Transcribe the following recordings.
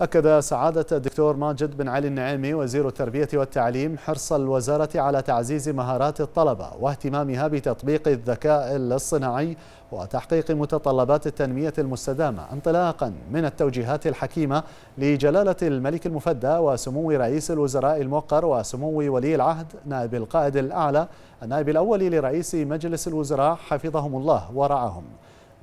أكد سعادة الدكتور ماجد بن علي النعيمي وزير التربية والتعليم حرص الوزارة على تعزيز مهارات الطلبة واهتمامها بتطبيق الذكاء الاصطناعي وتحقيق متطلبات التنمية المستدامة انطلاقا من التوجيهات الحكيمة لجلالة الملك المفدى وسمو رئيس الوزراء الموقر وسمو ولي العهد نائب القائد الأعلى النائب الأول لرئيس مجلس الوزراء حفظهم الله ورعاهم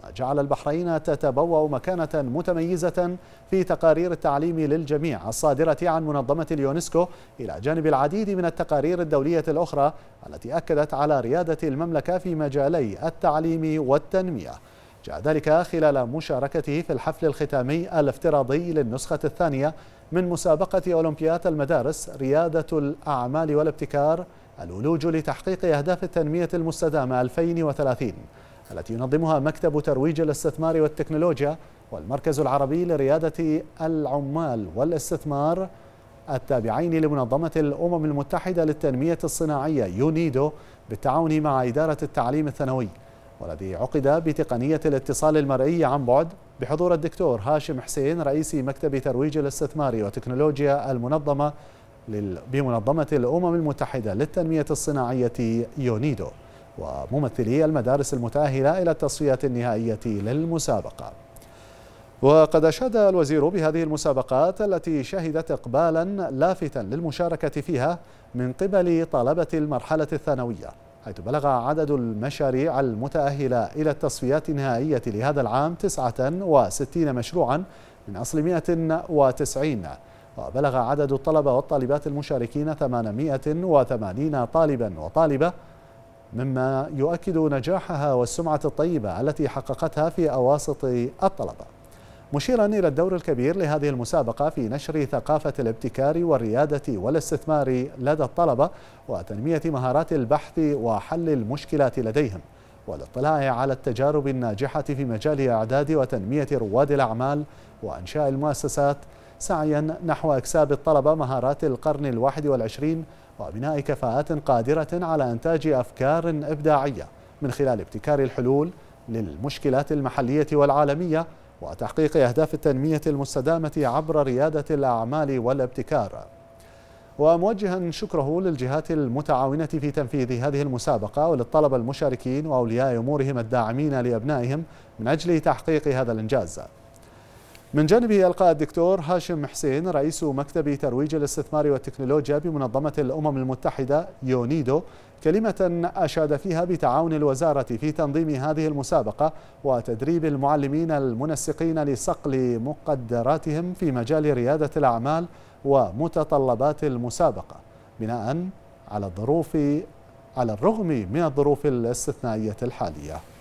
ما جعل البحرين تتبوأ مكانة متميزة في تقارير التعليم للجميع الصادرة عن منظمة اليونسكو إلى جانب العديد من التقارير الدولية الأخرى التي أكدت على ريادة المملكة في مجالي التعليم والتنمية جاء ذلك خلال مشاركته في الحفل الختامي الافتراضي للنسخة الثانية من مسابقة أولمبياد المدارس ريادة الأعمال والابتكار الولوج لتحقيق أهداف التنمية المستدامة 2030 التي ينظمها مكتب ترويج الاستثمار والتكنولوجيا والمركز العربي لريادة العمال والاستثمار التابعين لمنظمة الأمم المتحدة للتنمية الصناعية يونيدو بالتعاون مع إدارة التعليم الثانوي والذي عقد بتقنية الاتصال المرئي عن بعد بحضور الدكتور هاشم حسين رئيس مكتب ترويج الاستثمار وتكنولوجيا المنظمة بمنظمة الأمم المتحدة للتنمية الصناعية يونيدو وممثلي المدارس المتأهلة إلى التصفيات النهائية للمسابقة وقد أشاد الوزير بهذه المسابقات التي شهدت إقبالا لافتا للمشاركة فيها من قبل طلبة المرحلة الثانوية حيث بلغ عدد المشاريع المتأهلة إلى التصفيات النهائية لهذا العام 69 مشروعا من أصل 190 وبلغ عدد الطلبة والطالبات المشاركين 880 طالبا وطالبة مما يؤكد نجاحها والسمعة الطيبة التي حققتها في أواسط الطلبة مشيرا إلى الدور الكبير لهذه المسابقة في نشر ثقافة الابتكار والريادة والاستثمار لدى الطلبة وتنمية مهارات البحث وحل المشكلات لديهم والاطلاع على التجارب الناجحة في مجال إعداد وتنمية رواد الأعمال وإنشاء المؤسسات سعيا نحو اكساب الطلبه مهارات القرن الواحد والعشرين وبناء كفاءات قادره على انتاج افكار ابداعيه من خلال ابتكار الحلول للمشكلات المحليه والعالميه وتحقيق اهداف التنميه المستدامه عبر رياده الاعمال والابتكار. وموجها شكره للجهات المتعاونة في تنفيذ هذه المسابقة وللطلبة المشاركين وأولياء أمورهم الداعمين لأبنائهم من أجل تحقيق هذا الإنجاز من جانبه ألقى الدكتور هاشم حسين رئيس مكتب ترويج الاستثمار والتكنولوجيا بمنظمة الأمم المتحدة يونيدو كلمة أشاد فيها بتعاون الوزارة في تنظيم هذه المسابقة وتدريب المعلمين المنسقين لصقل مقدراتهم في مجال ريادة الأعمال ومتطلبات المسابقة بناء على الظروف على الرغم من الظروف الاستثنائية الحالية